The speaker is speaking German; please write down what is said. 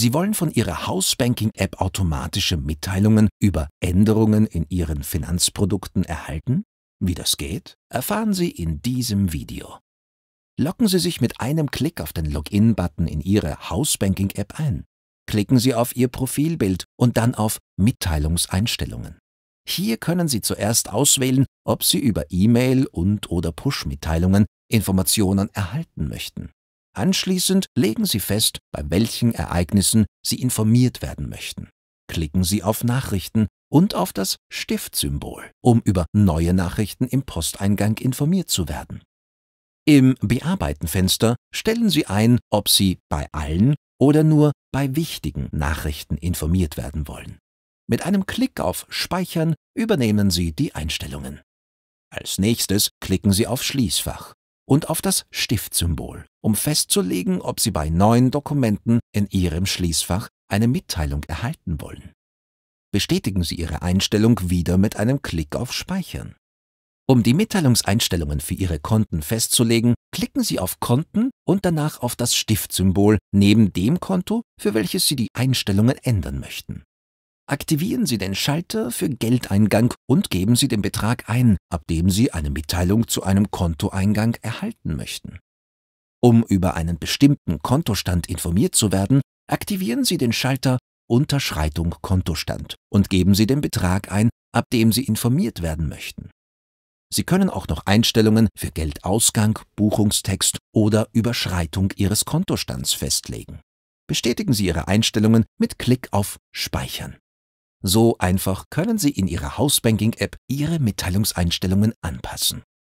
Sie wollen von Ihrer Hausbanking-App automatische Mitteilungen über Änderungen in Ihren Finanzprodukten erhalten? Wie das geht, erfahren Sie in diesem Video. Locken Sie sich mit einem Klick auf den Login-Button in Ihre Hausbanking-App ein. Klicken Sie auf Ihr Profilbild und dann auf Mitteilungseinstellungen. Hier können Sie zuerst auswählen, ob Sie über E-Mail und/oder Push-Mitteilungen Informationen erhalten möchten. Anschließend legen Sie fest, bei welchen Ereignissen Sie informiert werden möchten. Klicken Sie auf Nachrichten und auf das Stiftsymbol, um über neue Nachrichten im Posteingang informiert zu werden. Im Bearbeiten-Fenster stellen Sie ein, ob Sie bei allen oder nur bei wichtigen Nachrichten informiert werden wollen. Mit einem Klick auf Speichern übernehmen Sie die Einstellungen. Als nächstes klicken Sie auf Schließfach und auf das Stiftsymbol, um festzulegen, ob Sie bei neuen Dokumenten in Ihrem Schließfach eine Mitteilung erhalten wollen. Bestätigen Sie Ihre Einstellung wieder mit einem Klick auf Speichern. Um die Mitteilungseinstellungen für Ihre Konten festzulegen, klicken Sie auf Konten und danach auf das Stiftsymbol neben dem Konto, für welches Sie die Einstellungen ändern möchten. Aktivieren Sie den Schalter für Geldeingang und geben Sie den Betrag ein, ab dem Sie eine Mitteilung zu einem Kontoeingang erhalten möchten. Um über einen bestimmten Kontostand informiert zu werden, aktivieren Sie den Schalter Unterschreitung Kontostand und geben Sie den Betrag ein, ab dem Sie informiert werden möchten. Sie können auch noch Einstellungen für Geldausgang, Buchungstext oder Überschreitung Ihres Kontostands festlegen. Bestätigen Sie Ihre Einstellungen mit Klick auf Speichern. So einfach können Sie in Ihrer Hausbanking-App Ihre Mitteilungseinstellungen anpassen.